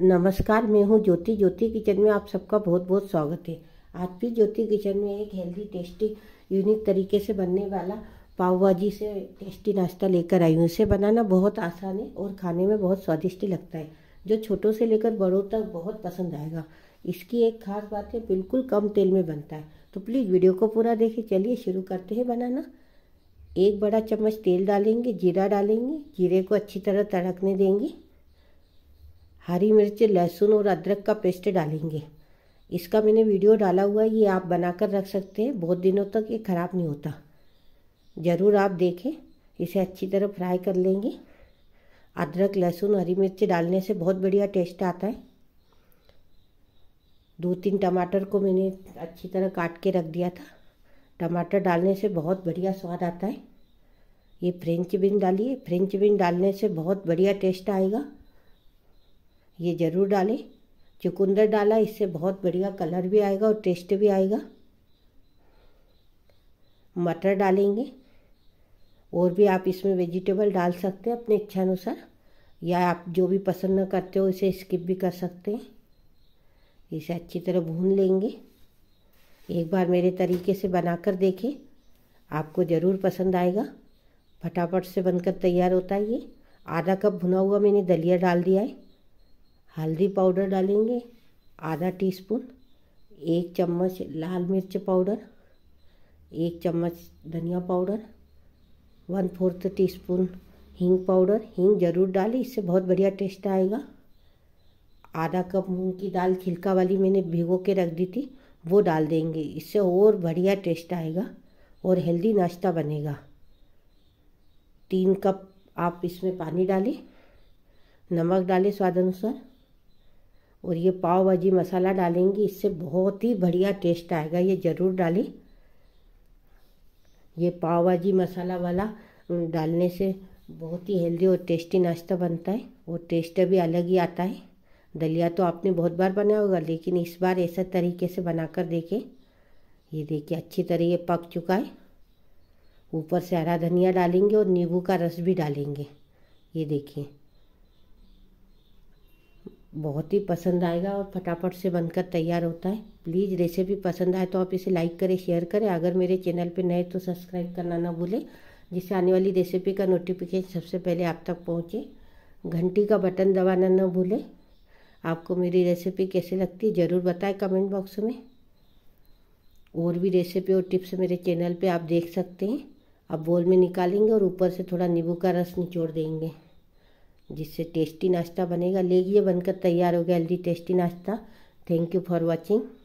नमस्कार मैं हूँ ज्योति ज्योति किचन में आप सबका बहुत बहुत स्वागत है आज भी ज्योति किचन में एक हेल्दी टेस्टी यूनिक तरीके से बनने वाला पाव भाजी से टेस्टी नाश्ता लेकर आई हूँ इसे बनाना बहुत आसान है और खाने में बहुत स्वादिष्ट लगता है जो छोटों से लेकर बड़ों तक बहुत पसंद आएगा इसकी एक खास बात है बिल्कुल कम तेल में बनता है तो प्लीज़ वीडियो को पूरा देखें चलिए शुरू करते हैं बनाना एक बड़ा चम्मच तेल डालेंगे जीरा डालेंगे जीरे को अच्छी तरह तड़कने देंगे हरी मिर्च लहसुन और अदरक का पेस्ट डालेंगे इसका मैंने वीडियो डाला हुआ है ये आप बनाकर रख सकते हैं बहुत दिनों तक ये ख़राब नहीं होता ज़रूर आप देखें इसे अच्छी तरह फ्राई कर लेंगे अदरक लहसुन हरी मिर्च डालने से बहुत बढ़िया टेस्ट आता है दो तीन टमाटर को मैंने अच्छी तरह काट के रख दिया था टमाटर डालने से बहुत बढ़िया स्वाद आता है ये फ्रेंच बीन डालिए फ्रेंच बीन डालने से बहुत बढ़िया टेस्ट आएगा ये ज़रूर डालें चुकंदर डाला इससे बहुत बढ़िया कलर भी आएगा और टेस्ट भी आएगा मटर डालेंगे और भी आप इसमें वेजिटेबल डाल सकते हैं अपने इच्छा अनुसार या आप जो भी पसंद ना करते हो इसे स्किप भी कर सकते हैं इसे अच्छी तरह भून लेंगे एक बार मेरे तरीके से बनाकर देखें आपको ज़रूर पसंद आएगा फटाफट से बनकर तैयार होता है ये आधा कप भुना हुआ मैंने दलिया डाल दिया है हल्दी पाउडर डालेंगे आधा टीस्पून एक चम्मच लाल मिर्च पाउडर एक चम्मच धनिया powder one fourth teaspoon हींग पाउडर हींग ज़रूर डालें इससे बहुत बढ़िया टेस्ट आएगा आधा कप मूंग की दाल छिलका वाली मैंने भिगो के रख दी थी वो डाल देंगे इससे और बढ़िया टेस्ट आएगा और हेल्दी नाश्ता बनेगा तीन कप आप इसमें पानी डालें नमक डालें स्वाद अनुसार और ये पाव भाजी मसाला डालेंगी इससे बहुत ही बढ़िया टेस्ट आएगा ये ज़रूर डालें ये पाव भाजी मसाला वाला डालने से बहुत ही हेल्दी और टेस्टी नाश्ता बनता है और टेस्ट भी अलग ही आता है दलिया तो आपने बहुत बार बनाया होगा लेकिन इस बार ऐसा तरीके से बनाकर देखें ये देखिए अच्छी तरह ये पक चुका है ऊपर से हरा धनिया डालेंगे और नींबू का रस भी डालेंगे ये देखिए बहुत ही पसंद आएगा और फटाफट से बनकर तैयार होता है प्लीज़ रेसिपी पसंद आए तो आप इसे लाइक करें शेयर करें अगर मेरे चैनल पर नए तो सब्सक्राइब करना ना भूलें जिससे आने वाली रेसिपी का नोटिफिकेशन सबसे पहले आप तक पहुँचे घंटी का बटन दबाना ना भूलें आपको मेरी रेसिपी कैसी लगती है ज़रूर बताएं कमेंट बॉक्स में और भी रेसिपी और टिप्स मेरे चैनल पे आप देख सकते हैं अब बोल में निकालेंगे और ऊपर से थोड़ा नींबू का रस निचोड़ देंगे जिससे टेस्टी नाश्ता बनेगा लेगी बनकर तैयार हो गया हेल्दी टेस्टी नाश्ता थैंक यू फॉर वॉचिंग